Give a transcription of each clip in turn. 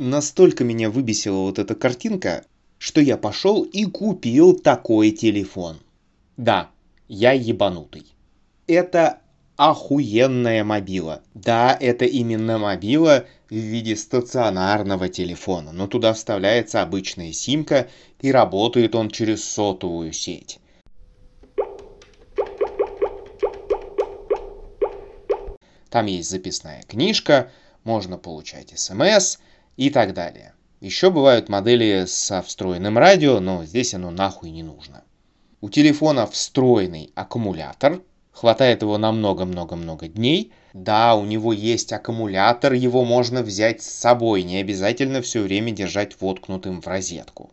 настолько меня выбесила вот эта картинка, что я пошел и купил такой телефон. Да, я ебанутый. Это охуенная мобила. Да, это именно мобила в виде стационарного телефона, но туда вставляется обычная симка и работает он через сотовую сеть. Там есть записная книжка, можно получать смс, и так далее. Еще бывают модели со встроенным радио, но здесь оно нахуй не нужно. У телефона встроенный аккумулятор, хватает его на много-много-много дней. Да, у него есть аккумулятор, его можно взять с собой, не обязательно все время держать воткнутым в розетку.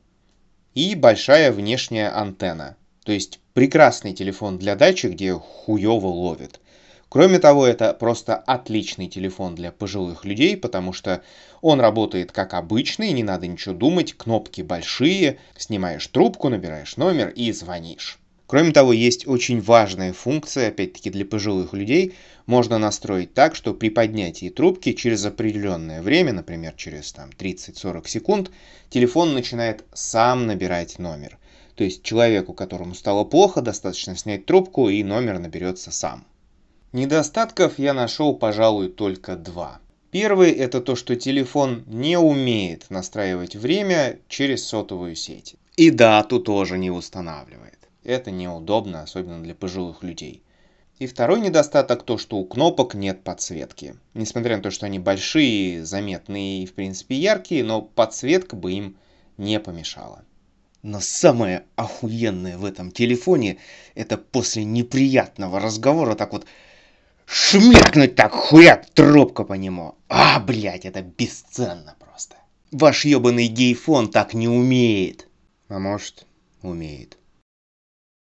И большая внешняя антенна, то есть прекрасный телефон для дачи, где хуёво ловит. Кроме того, это просто отличный телефон для пожилых людей, потому что он работает как обычный, не надо ничего думать, кнопки большие, снимаешь трубку, набираешь номер и звонишь. Кроме того, есть очень важная функция, опять-таки для пожилых людей, можно настроить так, что при поднятии трубки через определенное время, например, через там, 30-40 секунд, телефон начинает сам набирать номер. То есть человеку, которому стало плохо, достаточно снять трубку и номер наберется сам. Недостатков я нашел, пожалуй, только два. Первый – это то, что телефон не умеет настраивать время через сотовую сеть. И дату тоже не устанавливает. Это неудобно, особенно для пожилых людей. И второй недостаток то, что у кнопок нет подсветки. Несмотря на то, что они большие, заметные и в принципе яркие, но подсветка бы им не помешала. Но самое охуенное в этом телефоне, это после неприятного разговора так вот шмякнуть так хуяк трубку по нему. А, блядь, это бесценно просто. Ваш ебаный гейфон так не умеет. А может, умеет.